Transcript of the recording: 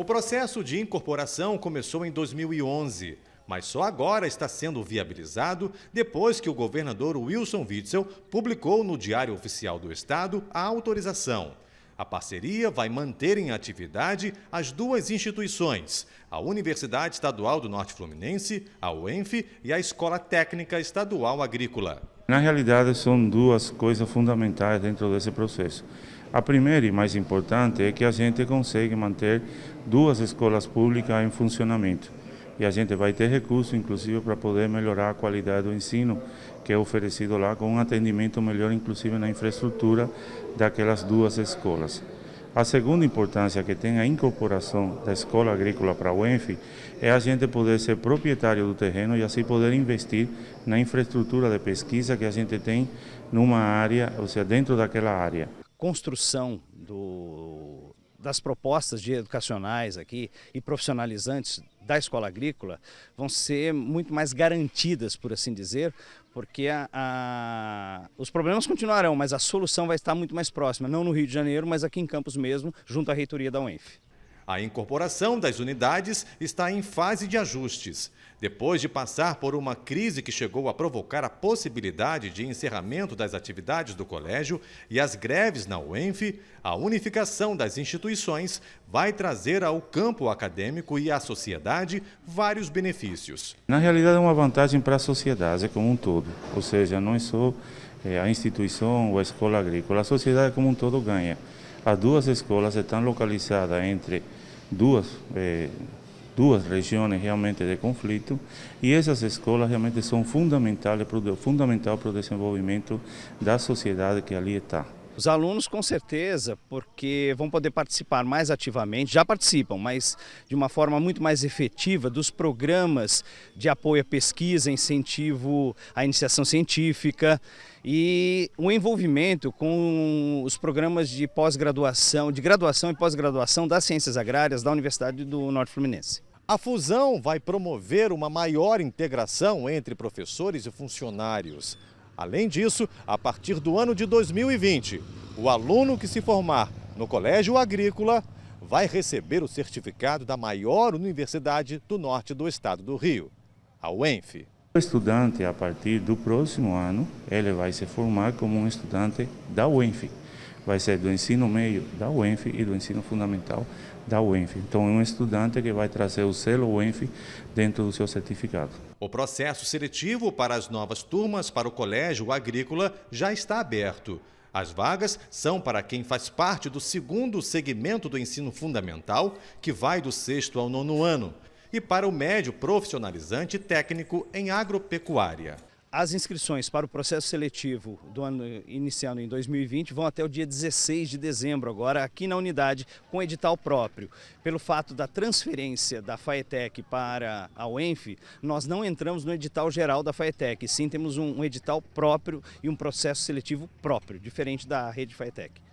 O processo de incorporação começou em 2011, mas só agora está sendo viabilizado depois que o governador Wilson Witzel publicou no Diário Oficial do Estado a autorização. A parceria vai manter em atividade as duas instituições, a Universidade Estadual do Norte Fluminense, a UENF, e a Escola Técnica Estadual Agrícola. Na realidade, são duas coisas fundamentais dentro desse processo. A primeira e mais importante é que a gente consegue manter duas escolas públicas em funcionamento. E a gente vai ter recurso, inclusive, para poder melhorar a qualidade do ensino que é oferecido lá, com um atendimento melhor, inclusive, na infraestrutura daquelas duas escolas. A segunda importância que tem a incorporação da escola agrícola para a UENF é a gente poder ser proprietário do terreno e assim poder investir na infraestrutura de pesquisa que a gente tem numa área, ou seja, dentro daquela área. Construção do das propostas de educacionais aqui e profissionalizantes da escola agrícola vão ser muito mais garantidas, por assim dizer, porque a, a, os problemas continuarão, mas a solução vai estar muito mais próxima, não no Rio de Janeiro, mas aqui em Campos mesmo, junto à reitoria da UENF. A incorporação das unidades está em fase de ajustes. Depois de passar por uma crise que chegou a provocar a possibilidade de encerramento das atividades do colégio e as greves na UENF, a unificação das instituições vai trazer ao campo acadêmico e à sociedade vários benefícios. Na realidade, é uma vantagem para a sociedade como um todo, ou seja, não é só é, a instituição ou a escola agrícola, a sociedade como um todo ganha. As duas escolas estão localizadas entre duas, eh, duas regiões realmente de conflito e essas escolas realmente são fundamentais fundamental para o desenvolvimento da sociedade que ali está. Os alunos, com certeza, porque vão poder participar mais ativamente, já participam, mas de uma forma muito mais efetiva dos programas de apoio à pesquisa, incentivo à iniciação científica e o envolvimento com os programas de pós-graduação, de graduação e pós-graduação das ciências agrárias da Universidade do Norte Fluminense. A fusão vai promover uma maior integração entre professores e funcionários. Além disso, a partir do ano de 2020, o aluno que se formar no Colégio Agrícola vai receber o certificado da maior universidade do norte do estado do Rio, a UENF. O estudante, a partir do próximo ano, ele vai se formar como um estudante da UENF vai ser do ensino médio da UENF e do ensino fundamental da UENF. Então é um estudante que vai trazer o selo UENF dentro do seu certificado. O processo seletivo para as novas turmas para o Colégio Agrícola já está aberto. As vagas são para quem faz parte do segundo segmento do ensino fundamental, que vai do sexto ao nono ano, e para o médio profissionalizante técnico em agropecuária. As inscrições para o processo seletivo do ano iniciando em 2020 vão até o dia 16 de dezembro agora aqui na unidade com edital próprio. Pelo fato da transferência da Faetec para a UENF, nós não entramos no edital geral da Faetec, sim temos um, um edital próprio e um processo seletivo próprio, diferente da rede Faetec.